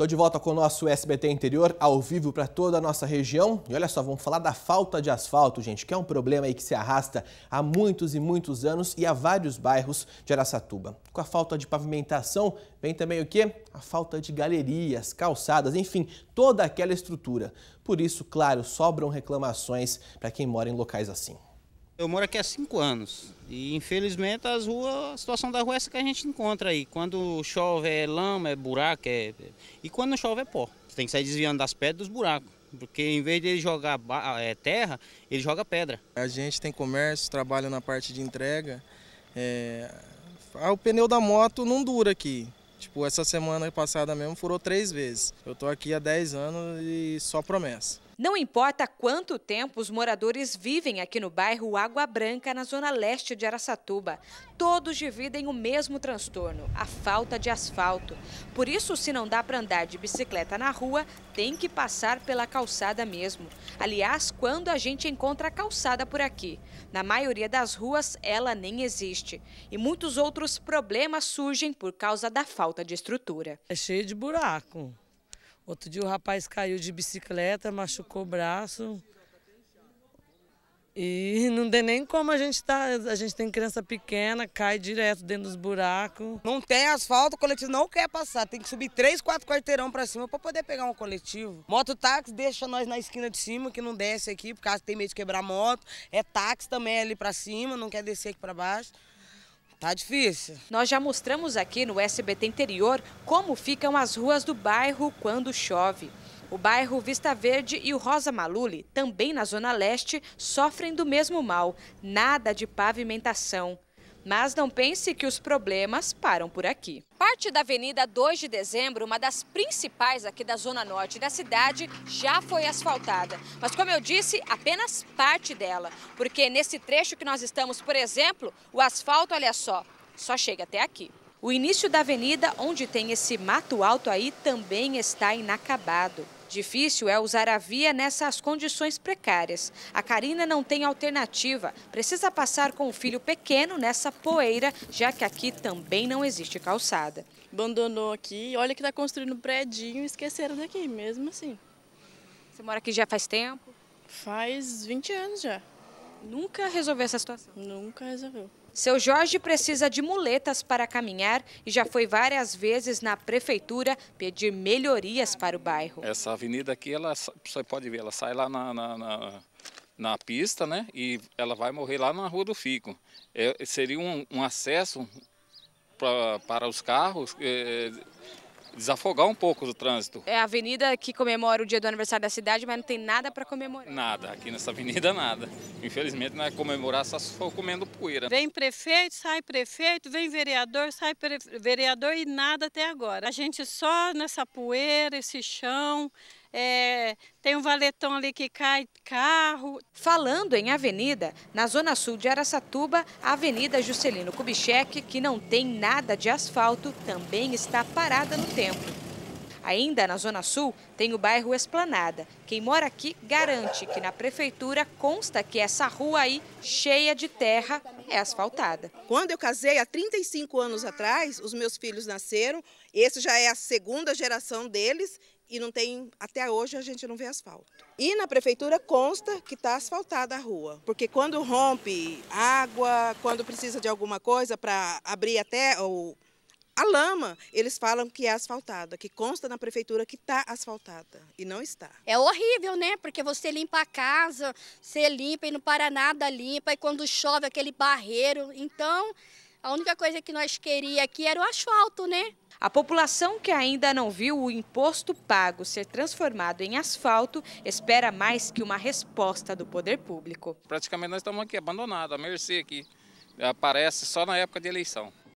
Estou de volta com o nosso SBT Interior, ao vivo para toda a nossa região. E olha só, vamos falar da falta de asfalto, gente, que é um problema aí que se arrasta há muitos e muitos anos e há vários bairros de Aracatuba. Com a falta de pavimentação, vem também o quê? A falta de galerias, calçadas, enfim, toda aquela estrutura. Por isso, claro, sobram reclamações para quem mora em locais assim. Eu moro aqui há cinco anos e infelizmente as ruas, a situação da rua é essa que a gente encontra aí. Quando chove é lama, é buraco, é... é- e quando não chove é pó. Você tem que sair desviando das pedras dos buracos, porque em vez de ele jogar é, terra, ele joga pedra. A gente tem comércio, trabalha na parte de entrega. É... Ah, o pneu da moto não dura aqui. Tipo, essa semana passada mesmo furou três vezes. Eu tô aqui há 10 anos e só promessa. Não importa quanto tempo os moradores vivem aqui no bairro Água Branca, na zona leste de Araçatuba, todos dividem o mesmo transtorno, a falta de asfalto. Por isso, se não dá para andar de bicicleta na rua, tem que passar pela calçada mesmo. Aliás, quando a gente encontra a calçada por aqui, na maioria das ruas ela nem existe. E muitos outros problemas surgem por causa da falta de estrutura. É cheio de buraco. Outro dia o rapaz caiu de bicicleta, machucou o braço. E não tem nem como a gente tá. A gente tem criança pequena, cai direto dentro dos buracos. Não tem asfalto, o coletivo não quer passar. Tem que subir três, quatro quarteirão pra cima pra poder pegar um coletivo. Mototáxi deixa nós na esquina de cima, que não desce aqui, por causa que tem medo de quebrar moto. É táxi também ali pra cima, não quer descer aqui pra baixo. Tá difícil. Nós já mostramos aqui no SBT Interior como ficam as ruas do bairro quando chove. O bairro Vista Verde e o Rosa Maluli, também na Zona Leste, sofrem do mesmo mal. Nada de pavimentação. Mas não pense que os problemas param por aqui. Parte da Avenida 2 de Dezembro, uma das principais aqui da zona norte da cidade, já foi asfaltada. Mas como eu disse, apenas parte dela, porque nesse trecho que nós estamos, por exemplo, o asfalto, olha só, só chega até aqui. O início da avenida, onde tem esse mato alto aí, também está inacabado. Difícil é usar a via nessas condições precárias. A Karina não tem alternativa. Precisa passar com o filho pequeno nessa poeira, já que aqui também não existe calçada. Abandonou aqui, olha que está construindo um predinho e esqueceram daqui, mesmo assim. Você mora aqui já faz tempo? Faz 20 anos já. Nunca resolveu essa situação? Nunca resolveu. Seu Jorge precisa de muletas para caminhar e já foi várias vezes na prefeitura pedir melhorias para o bairro. Essa avenida aqui, ela, você pode ver, ela sai lá na, na, na, na pista, né? E ela vai morrer lá na Rua do Fico. É, seria um, um acesso pra, para os carros. É, desafogar um pouco do trânsito. É a avenida que comemora o dia do aniversário da cidade, mas não tem nada para comemorar. Nada, aqui nessa avenida nada. Infelizmente não é comemorar só se for comendo poeira. Vem prefeito, sai prefeito, vem vereador, sai vereador e nada até agora. A gente só nessa poeira, esse chão, é, tem um valetão ali que cai carro. Falando em avenida, na zona sul de Araçatuba, a Avenida Juscelino Kubitschek, que não tem nada de asfalto, também está parada no tempo. Ainda na Zona Sul, tem o bairro Esplanada. Quem mora aqui garante que na prefeitura consta que essa rua aí, cheia de terra, é asfaltada. Quando eu casei, há 35 anos atrás, os meus filhos nasceram. Esse já é a segunda geração deles e não tem, até hoje a gente não vê asfalto. E na prefeitura consta que está asfaltada a rua, porque quando rompe água, quando precisa de alguma coisa para abrir até ou a lama, eles falam que é asfaltada, que consta na prefeitura que está asfaltada e não está. É horrível, né? Porque você limpa a casa, você limpa e não para nada limpa, e quando chove aquele barreiro. Então, a única coisa que nós queríamos aqui era o asfalto, né? A população que ainda não viu o imposto pago ser transformado em asfalto espera mais que uma resposta do poder público. Praticamente nós estamos aqui abandonados, à mercê aqui. Aparece só na época de eleição.